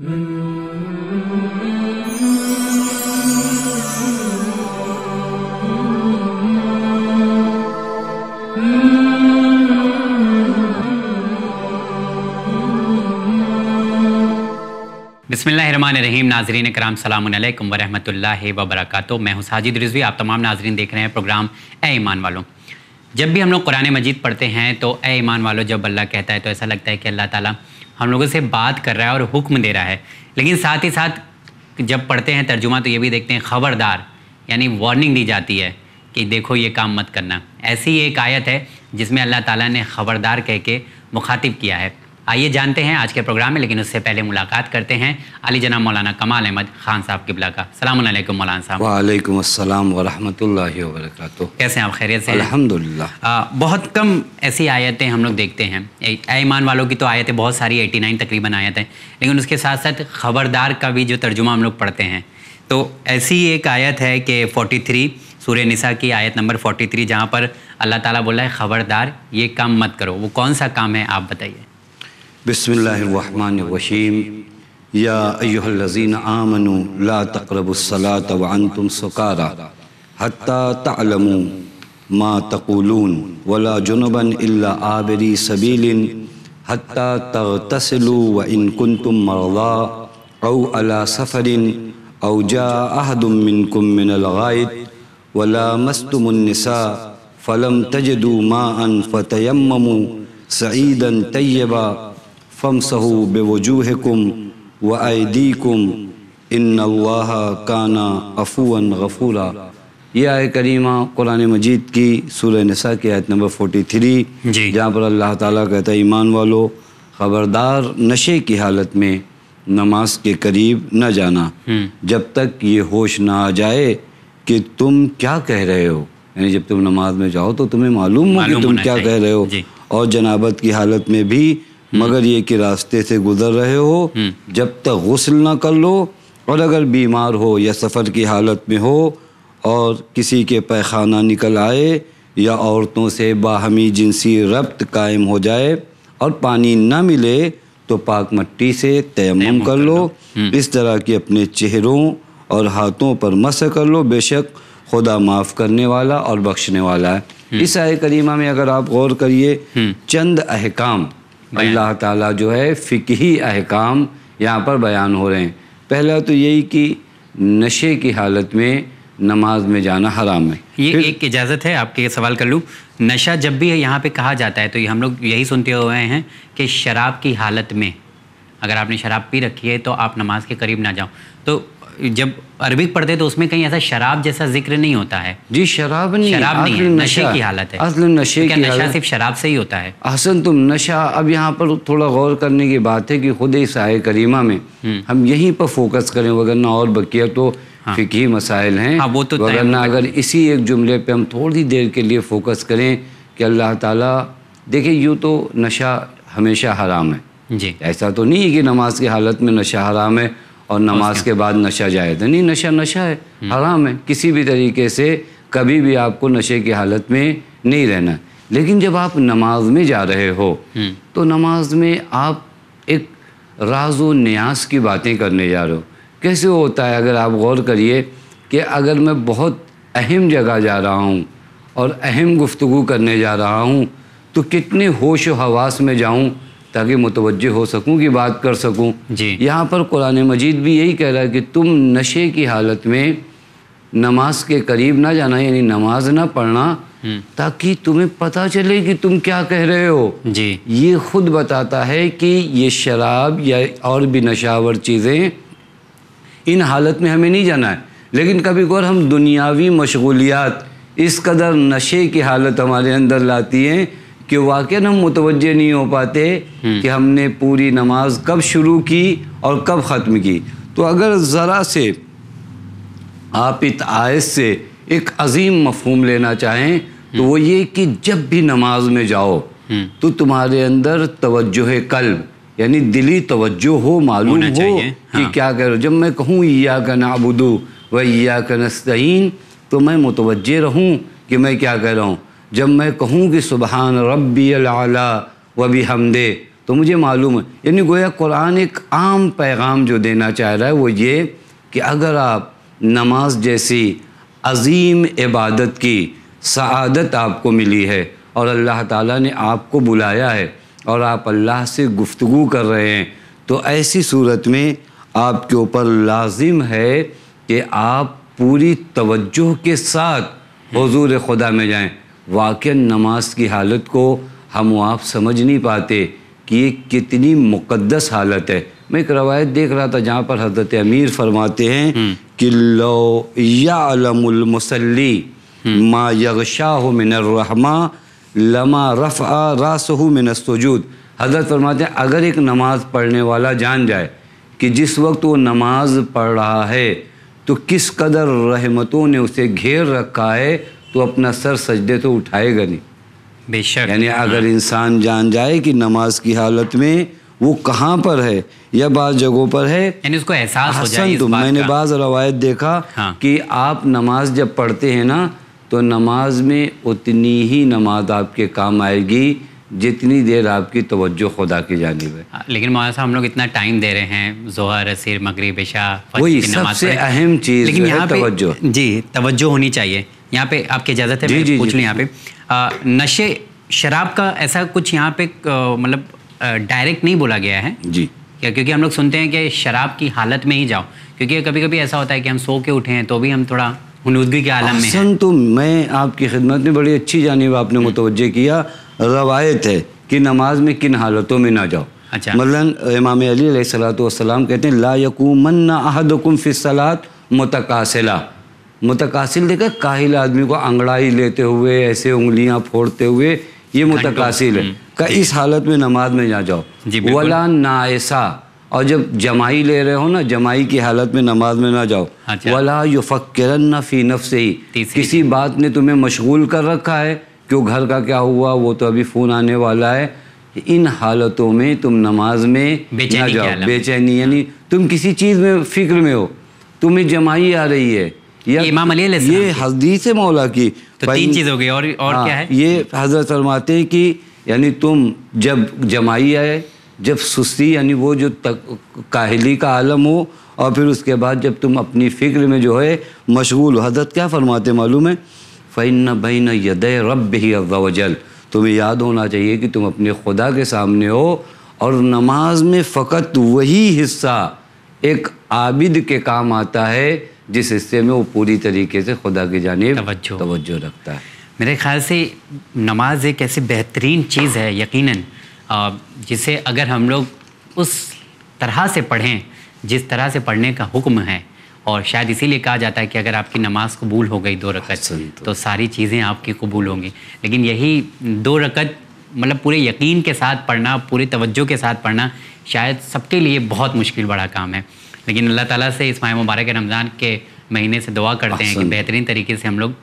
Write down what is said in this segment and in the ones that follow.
रहीम नाजरीन कराम सलाम वरहमल वबरक मैं हूँ साजिद रिजवी आप तमाम नाजरीन देख रहे हैं प्रोग्राम ए ईमान वालों जब भी हम लोग कुरान मजीद पढ़ते हैं तो ए ईमान वालों जब अल्लाह कहता है तो ऐसा लगता है कि अल्लाह ताली हम लोगों से बात कर रहा है और हुक्म दे रहा है लेकिन साथ ही साथ जब पढ़ते हैं तर्जुमा तो ये भी देखते हैं ख़बरदार यानी वार्निंग दी जाती है कि देखो ये काम मत करना ऐसी एक आयत है जिसमें अल्लाह ताला ने ख़बरदार कह के मुखातिब किया है आइए जानते हैं आज के प्रोग्राम में लेकिन उससे पहले मुलाकात करते हैं अली जना मौलाना कमाल अहमद खान साहब की का सलाम मौलाना साहब वालेकुम अस्सलाम वरहमतुल्लाहि कैसे हैं आप खैरियत से अल्हम्दुलिल्लाह बहुत कम ऐसी आयतें हम लोग देखते हैं ईमान वालों की तो आयतें बहुत सारी एटी नाइन तकरीबन आयतें लेकिन उसके साथ साथ खबरदार का भी जो तर्जुमा हम लोग पढ़ते हैं तो ऐसी एक आयत है कि फोर्टी थ्री सूर्य निसा की आयत नंबर फोर्टी थ्री जहाँ पर अल्लाह ताला बोला है ख़बरदार ये काम मत करो वो कौन सा काम है आप बताइए बसमीम या अयोहलजीन आमनु ला तकरबसलात तुम सकारा हती तलम माँ तकूलून वला जुनबन अल्ला आबरी सबीलिन हती तसलू व इन कन तुम मरवा ओ अला सफ़रिन अउ जा अहदम मिन कुम मिनलगायद वला मस्तमनसा फ़लम तजदू माँ अन फ़तयमू सईदन तय्यबा फमसहू बेवजूहकुम व आदीकुम इन अल्लाह काना अफून यह आय करीमा कुरान मजीद की सूर नसा की आयत नंबर फोटी थ्री जहाँ पर अल्लाह ताला कहता है ईमान वालो ख़बरदार नशे की हालत में नमाज के करीब न जाना जब तक ये होश ना आ जाए कि तुम क्या कह रहे हो यानी जब तुम नमाज में जाओ तो तुम्हें मालूम हो कि तुम क्या कह रहे हो और जनाबत की हालत में भी हम्म। मगर ये कि रास्ते से गुजर रहे हो हम्म। जब तक गसल ना कर लो और अगर बीमार हो या सफ़र की हालत में हो और किसी के पैखाना निकल आए या औरतों से बाहमी जिनसी रब्त कायम हो जाए और पानी ना मिले तो पाक मट्टी से तयम कर लो हम्म। इस तरह के अपने चेहरों और हाथों पर मस कर लो बेशक खुदा माफ़ करने वाला और बख्शने वाला है इस आय करीमा में अगर आप गौर करिए चंद अहकाम अल्लाह ताला जो है फ़िकी अहकाम यहाँ पर बयान हो रहे हैं पहला तो यही कि नशे की हालत में नमाज में जाना हराम है ये एक इजाज़त है आपके सवाल कर लूँ नशा जब भी यहाँ पे कहा जाता है तो ये हम लोग यही सुनते हुए हैं कि शराब की हालत में अगर आपने शराब पी रखी है तो आप नमाज के करीब ना जाओ तो जब अरबिक पढ़ते तो उसमें कहीं ऐसा शराब जैसा जिक्र नहीं होता है जी शराब नहीं शराब नहीं है नशे की हालत है असल नशे तो की नशा हालत सिर्फ शराब से ही होता है असल तुम तो नशा अब यहाँ पर थोड़ा गौर करने की बात है कि खुद इस आय करीमा में हम्म। हम यहीं पर फोकस करें वगरना और बकिया तो हाँ। फिकी मसाइल हैं हाँ, वो तो वगरना अगर इसी एक जुमले पर हम थोड़ी देर के लिए फोकस करें कि अल्लाह ताला देखिए यूँ तो नशा हमेशा हराम है जी ऐसा तो नहीं है कि नमाज की हालत में नशा हराम है और नमाज के बाद नशा जाए तो नहीं नशा नशा है हम्म। हराम है किसी भी तरीके से कभी भी आपको नशे की हालत में नहीं रहना लेकिन जब आप नमाज में जा रहे हो हम्म। तो नमाज में आप एक राज व न्यास की बातें करने जा रहे हो कैसे होता है अगर आप गौर करिए कि अगर मैं बहुत अहम जगह जा रहा हूँ और अहम गुफ्तु करने जा रहा हूँ तो कितने होश हवास में जाऊँ ताकि मुतवजह हो सकूं कि बात कर सकूं जी यहाँ पर कुरान मजीद भी यही कह रहा है कि तुम नशे की हालत में नमाज के करीब ना जाना यानी नमाज ना पढ़ना हम्म। ताकि तुम्हें पता चले कि तुम क्या कह रहे हो जी ये खुद बताता है कि ये शराब या और भी नशावर चीज़ें इन हालत में हमें नहीं जाना है लेकिन कभी कौर हम दुनियावी मशगूलियात इस कदर नशे की हालत हमारे अंदर लाती हैं कि वाक़ हम मुतवजह नहीं हो पाते हम्म। कि हमने पूरी नमाज कब शुरू की और कब ख़त्म की तो अगर ज़रा से आप इत आयत से एक अजीम मफहम लेना चाहें तो हम्म। वो ये कि जब भी नमाज में जाओ हम्म। तो तुम्हारे अंदर तवज्जो कल्ब यानी दिली तवज्जो हो मालूम हो हाँ। कि क्या करो जब मैं कहूँ या का नाबुदू व या का नस्तीन तो मैं मुतवजह रहूँ कि मैं क्या कर रहा हूँ जब मैं कहूँ कि सुबहान रबी अला व भी हमदे तो मुझे मालूम है यानी गोया कुरान एक आम पैगाम जो देना चाह रहा है वो ये कि अगर आप नमाज जैसी अजीम इबादत की सआदत आपको मिली है और अल्लाह ताला ने आपको बुलाया है और आप अल्लाह से गुफ्तु कर रहे हैं तो ऐसी सूरत में आपके ऊपर लाजिम है कि आप पूरी तवज्जो के साथ हजूर हम्म। खुदा में जाएँ वाक़ नमाज की हालत को हम आप समझ नहीं पाते कि ये कितनी मुकद्दस हालत है मैं एक रवायत देख रहा था जहाँ पर हजरत अमीर फरमाते हैं हम्म। कि लो यामसली हम्म। मा यगशाह हो मिनरमा लमा रफ़ रास हो मिनस्तूद हजरत फरमाते हैं अगर एक नमाज पढ़ने वाला जान जाए कि जिस वक्त वो नमाज पढ़ रहा है तो किस कदर रहमतों ने उसे घेर रखा है तो अपना सर सजदे तो उठाएगा नहीं बेशक यानी अगर हाँ। इंसान जान जाए कि नमाज की हालत में वो कहाँ पर है या बाज जगहों पर है यानी उसको एहसास हो जाए तो मैंने बाज रवायत देखा हाँ। कि आप नमाज जब पढ़ते हैं ना तो नमाज में उतनी ही नमाज आपके काम आएगी जितनी देर आपकी तवज्जो खुदा की जानब है हाँ, लेकिन मौलाना हम लोग इतना टाइम दे रहे हैं जोहर असर मगरब इशा वही सबसे अहम चीज़ लेकिन यहाँ तवज्जो जी तवज्जो होनी चाहिए यहाँ पे आपकी इजाज़त है जी, जी, यहाँ पे नशे शराब का ऐसा कुछ यहाँ पे मतलब डायरेक्ट नहीं बोला गया है जी क्या क्योंकि हम लोग सुनते हैं कि शराब की हालत में ही जाओ क्योंकि कभी कभी ऐसा होता है कि हम सो के उठे हैं तो भी हम थोड़ा हनुदगी के आलम में हैं तो मैं आपकी खिदमत में बड़ी अच्छी जानी आपने मुतवजह किया रवायत है कि नमाज में किन हालतों में ना जाओ अच्छा मतलब इमाम अली सलात कहते हैं ला यकूमन अहदकुम फ़िसलात मतकासला मुतकासिल देखा काहिल आदमी को अंगड़ाई लेते हुए ऐसे उंगलियां फोड़ते हुए ये मुतकासिल है हम्म। का इस हालत में नमाज में ना जाओ वला ऐसा और जब जमाई ले रहे हो ना जमाई की हालत में नमाज में ना जाओ हाँ हाँ। वला युफक्किरन फी नफ से ही किसी बात ने तुम्हें मशगूल कर रखा है क्यों घर का क्या हुआ वो तो अभी फ़ोन आने वाला है इन हालतों में तुम नमाज में ना जाओ बेचैनी यानी तुम किसी चीज़ में फिक्र में हो तुम्हें जमाई आ रही है इमाम अली ये हदीस मौला की तो तीन चीज़ हो गई और और हाँ, क्या है ये हजरत फरमाते हैं कि यानी तुम जब जमाई आए जब सुस्ती यानी वो जो तक काहली का आलम हो और फिर उसके बाद जब तुम अपनी फ़िक्र में जो है मशगूल हजरत क्या फरमाते मालूम है फ़ैन बैन यद रब ही अव्वजल तुम्हें याद होना चाहिए कि तुम अपने खुदा के सामने हो और नमाज में फ़कत वही हिस्सा एक आबिद के काम आता है जिस हिस्से में वो पूरी तरीके से खुदा की जानब तो रखता है मेरे ख्याल से नमाज एक ऐसी बेहतरीन चीज़ है यकीन जिसे अगर हम लोग उस तरह से पढ़ें जिस तरह से पढ़ने का हुक्म है और शायद इसीलिए कहा जाता है कि अगर आपकी नमाज कबूल हो गई दो रकत हाँ, तो।, तो सारी चीज़ें आपकी कबूल होंगी लेकिन यही दो रकत मतलब पूरे यकीन के साथ पढ़ना पूरे तवज्जो के साथ पढ़ना शायद सबके लिए बहुत मुश्किल बड़ा काम है लेकिन अल्लाह ताला से इस माह मुबारक रमज़ान के महीने से दुआ करते हैं कि बेहतरीन तरीके से हम लोग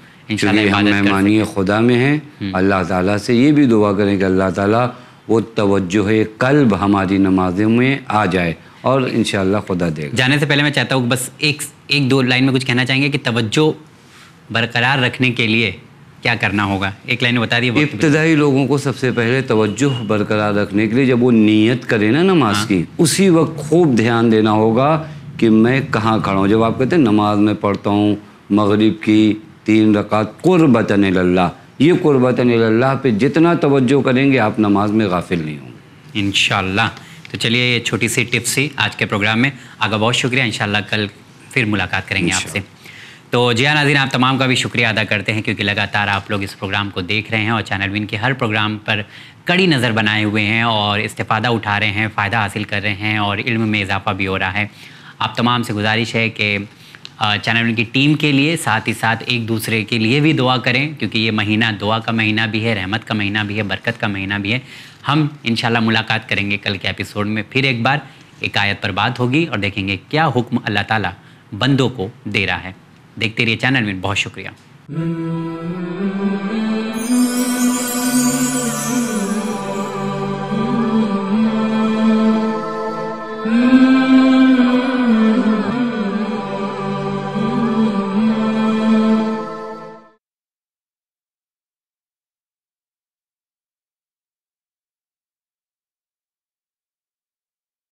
मेहमानी खुदा में हैं हम्म। अल्लाह ताला से ये भी दुआ करें कि अल्लाह ताला वो तवज्जो कल्ब हमारी नमाजों में आ जाए और इन खुदा देगा जाने से पहले मैं चाहता हूँ बस एक एक दो लाइन में कुछ कहना चाहेंगे कि तवज्जो बरकरार रखने के लिए क्या करना होगा एक लाइन बता दी इब्तदाई लोगों को सबसे पहले तवज्जो बरकरार रखने के लिए जब वो नीयत करें ना नमाज हाँ। की उसी वक्त खूब ध्यान देना होगा कि मैं कहाँ खड़ा हूँ जब आप कहते हैं नमाज में पढ़ता हूँ मगरिब की तीन रकात कुर्बतन लल्ला ये कुर्बतन लल्ला पे जितना तवज्जो करेंगे आप नमाज में गाफिल नहीं होंगे इन तो चलिए ये छोटी सी टिप्स ही आज के प्रोग्राम में आगा बहुत शुक्रिया इन कल फिर मुलाकात करेंगे आपसे तो जिया नाजीन आप तमाम का भी शुक्रिया अदा करते हैं क्योंकि लगातार आप लोग इस प्रोग्राम को देख रहे हैं और चैनल विन के हर प्रोग्राम पर कड़ी नज़र बनाए हुए हैं और इस्तेफादा उठा रहे हैं फ़ायदा हासिल कर रहे हैं और इल्म में इजाफा भी हो रहा है आप तमाम से गुजारिश है कि चैनल की टीम के लिए साथ ही साथ एक दूसरे के लिए भी दुआ करें क्योंकि ये महीना दुआ का महीना भी है रहमत का महीना भी है बरकत का महीना भी है हम इन मुलाकात करेंगे कल के एपिसोड में फिर एक बार एक आयत पर बात होगी और देखेंगे क्या हुक्म अल्लाह ताला बंदों को दे रहा है देखते रहिए चैनल में बहुत शुक्रिया